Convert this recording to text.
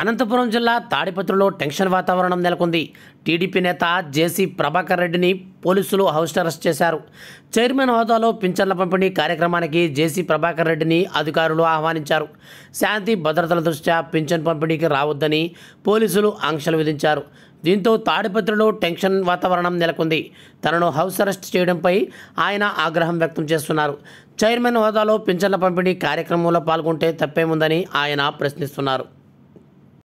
అనంతపురం జిల్లా తాడిపత్రిలో టెన్షన్ వాతావరణం నెలకొంది టీడీపీ నేత జేసీ ప్రభాకర్ రెడ్డిని పోలీసులు హౌస్ అరెస్ట్ చేశారు చైర్మన్ హోదాలో పింఛన్ల పంపిణీ కార్యక్రమానికి జేసీ ప్రభాకర్ రెడ్డిని అధికారులు ఆహ్వానించారు శాంతి భద్రతల దృష్ట్యా పింఛన్ పంపిణీకి రావద్దని పోలీసులు ఆంక్షలు విధించారు దీంతో తాడిపత్రిలో టెన్షన్ వాతావరణం నెలకొంది తనను హౌస్ అరెస్ట్ చేయడంపై ఆయన ఆగ్రహం వ్యక్తం చేస్తున్నారు చైర్మన్ హోదాలో పింఛన్ల పంపిణీ కార్యక్రమంలో పాల్గొంటే తప్పేముందని ఆయన ప్రశ్నిస్తున్నారు